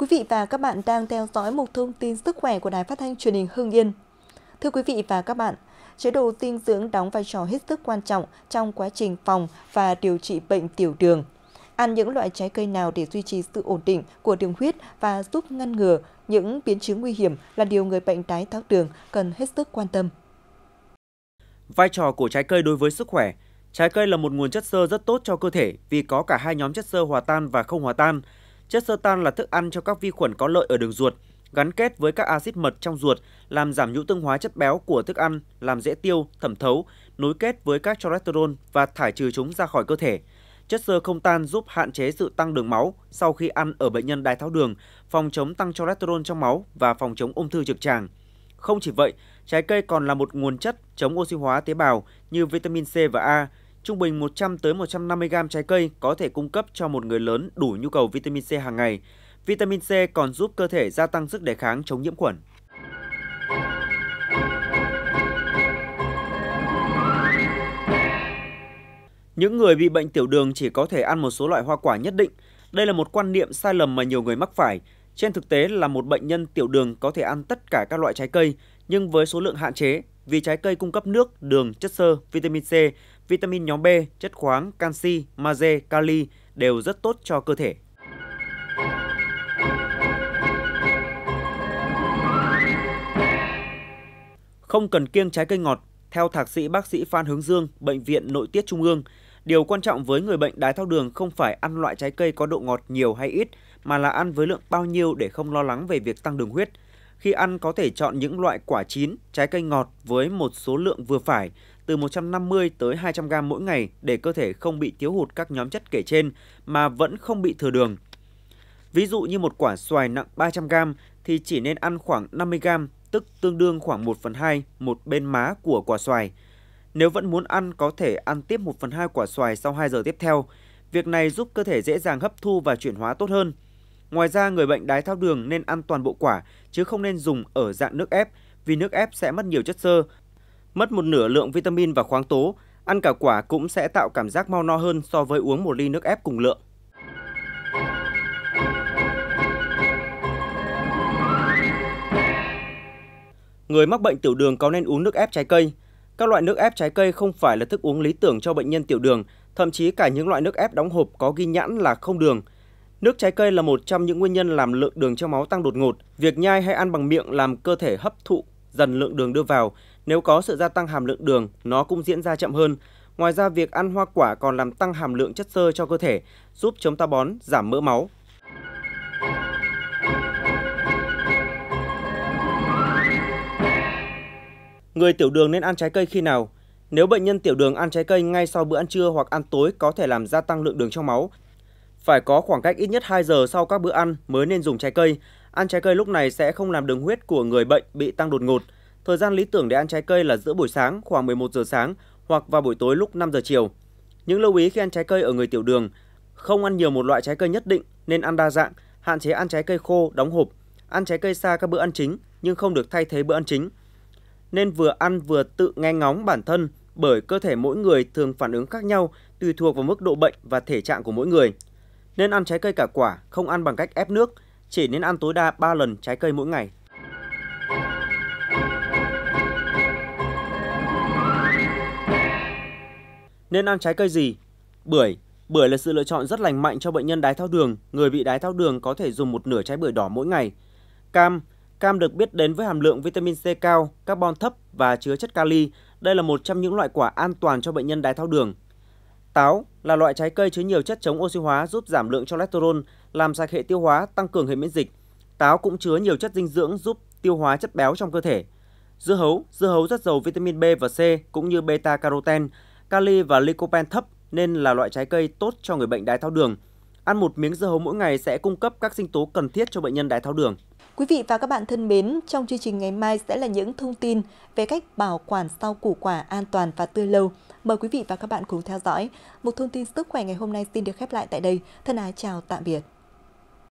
Quý vị và các bạn đang theo dõi một thông tin sức khỏe của Đài Phát thanh Truyền hình Hưng Yên. Thưa quý vị và các bạn, chế độ dinh dưỡng đóng vai trò hết sức quan trọng trong quá trình phòng và điều trị bệnh tiểu đường. Ăn những loại trái cây nào để duy trì sự ổn định của đường huyết và giúp ngăn ngừa những biến chứng nguy hiểm là điều người bệnh đái tháo đường cần hết sức quan tâm. Vai trò của trái cây đối với sức khỏe Trái cây là một nguồn chất xơ rất tốt cho cơ thể vì có cả hai nhóm chất xơ hòa tan và không hòa tan. Chất sơ tan là thức ăn cho các vi khuẩn có lợi ở đường ruột, gắn kết với các axit mật trong ruột, làm giảm nhũ tương hóa chất béo của thức ăn, làm dễ tiêu, thẩm thấu, nối kết với các cholesterol và thải trừ chúng ra khỏi cơ thể. Chất xơ không tan giúp hạn chế sự tăng đường máu sau khi ăn ở bệnh nhân đái tháo đường, phòng chống tăng cholesterol trong máu và phòng chống ung thư trực tràng. Không chỉ vậy, trái cây còn là một nguồn chất chống oxy hóa tế bào như vitamin C và A, Trung bình 100 tới 150 g trái cây có thể cung cấp cho một người lớn đủ nhu cầu vitamin C hàng ngày. Vitamin C còn giúp cơ thể gia tăng sức đề kháng chống nhiễm khuẩn. Những người bị bệnh tiểu đường chỉ có thể ăn một số loại hoa quả nhất định. Đây là một quan niệm sai lầm mà nhiều người mắc phải. Trên thực tế là một bệnh nhân tiểu đường có thể ăn tất cả các loại trái cây, nhưng với số lượng hạn chế vì trái cây cung cấp nước, đường, chất xơ, vitamin C vitamin nhóm B, chất khoáng, canxi, magie, kali đều rất tốt cho cơ thể. Không cần kiêng trái cây ngọt, theo thạc sĩ bác sĩ Phan Hướng Dương, Bệnh viện Nội tiết Trung ương, điều quan trọng với người bệnh đái tháo đường không phải ăn loại trái cây có độ ngọt nhiều hay ít, mà là ăn với lượng bao nhiêu để không lo lắng về việc tăng đường huyết – khi ăn có thể chọn những loại quả chín, trái cây ngọt với một số lượng vừa phải, từ 150 tới 200 g mỗi ngày để cơ thể không bị thiếu hụt các nhóm chất kể trên mà vẫn không bị thừa đường. Ví dụ như một quả xoài nặng 300 g thì chỉ nên ăn khoảng 50 g, tức tương đương khoảng 1 phần 2 một bên má của quả xoài. Nếu vẫn muốn ăn có thể ăn tiếp 1 phần 2 quả xoài sau 2 giờ tiếp theo. Việc này giúp cơ thể dễ dàng hấp thu và chuyển hóa tốt hơn – Ngoài ra, người bệnh đái tháo đường nên ăn toàn bộ quả, chứ không nên dùng ở dạng nước ép, vì nước ép sẽ mất nhiều chất xơ, mất một nửa lượng vitamin và khoáng tố. Ăn cả quả cũng sẽ tạo cảm giác mau no hơn so với uống một ly nước ép cùng lượng. Người mắc bệnh tiểu đường có nên uống nước ép trái cây? Các loại nước ép trái cây không phải là thức uống lý tưởng cho bệnh nhân tiểu đường, thậm chí cả những loại nước ép đóng hộp có ghi nhãn là không đường – Nước trái cây là một trong những nguyên nhân làm lượng đường trong máu tăng đột ngột. Việc nhai hay ăn bằng miệng làm cơ thể hấp thụ dần lượng đường đưa vào. Nếu có sự gia tăng hàm lượng đường, nó cũng diễn ra chậm hơn. Ngoài ra, việc ăn hoa quả còn làm tăng hàm lượng chất xơ cho cơ thể, giúp chống ta bón, giảm mỡ máu. Người tiểu đường nên ăn trái cây khi nào? Nếu bệnh nhân tiểu đường ăn trái cây ngay sau bữa ăn trưa hoặc ăn tối có thể làm gia tăng lượng đường trong máu, phải có khoảng cách ít nhất 2 giờ sau các bữa ăn mới nên dùng trái cây. Ăn trái cây lúc này sẽ không làm đường huyết của người bệnh bị tăng đột ngột. Thời gian lý tưởng để ăn trái cây là giữa buổi sáng khoảng 11 giờ sáng hoặc vào buổi tối lúc 5 giờ chiều. Những lưu ý khi ăn trái cây ở người tiểu đường, không ăn nhiều một loại trái cây nhất định nên ăn đa dạng, hạn chế ăn trái cây khô, đóng hộp, ăn trái cây xa các bữa ăn chính nhưng không được thay thế bữa ăn chính. Nên vừa ăn vừa tự nghe ngóng bản thân bởi cơ thể mỗi người thường phản ứng khác nhau tùy thuộc vào mức độ bệnh và thể trạng của mỗi người. Nên ăn trái cây cả quả, không ăn bằng cách ép nước, chỉ nên ăn tối đa 3 lần trái cây mỗi ngày. Nên ăn trái cây gì? Bưởi. Bưởi là sự lựa chọn rất lành mạnh cho bệnh nhân đái tháo đường. Người bị đái tháo đường có thể dùng một nửa trái bưởi đỏ mỗi ngày. Cam. Cam được biết đến với hàm lượng vitamin C cao, carbon thấp và chứa chất kali. Đây là một trong những loại quả an toàn cho bệnh nhân đái tháo đường. Táo là loại trái cây chứa nhiều chất chống oxy hóa giúp giảm lượng cholesterol, làm sạch hệ tiêu hóa, tăng cường hệ miễn dịch. Táo cũng chứa nhiều chất dinh dưỡng giúp tiêu hóa chất béo trong cơ thể. Dưa hấu, dưa hấu rất giàu vitamin B và C cũng như beta carotene, kali và lycopene thấp nên là loại trái cây tốt cho người bệnh đái tháo đường. Ăn một miếng dưa hấu mỗi ngày sẽ cung cấp các sinh tố cần thiết cho bệnh nhân đái tháo đường. Quý vị và các bạn thân mến, trong chương trình ngày mai sẽ là những thông tin về cách bảo quản rau củ quả an toàn và tươi lâu. Mời quý vị và các bạn cùng theo dõi. Một thông tin sức khỏe ngày hôm nay xin được khép lại tại đây. Thân ái chào tạm biệt.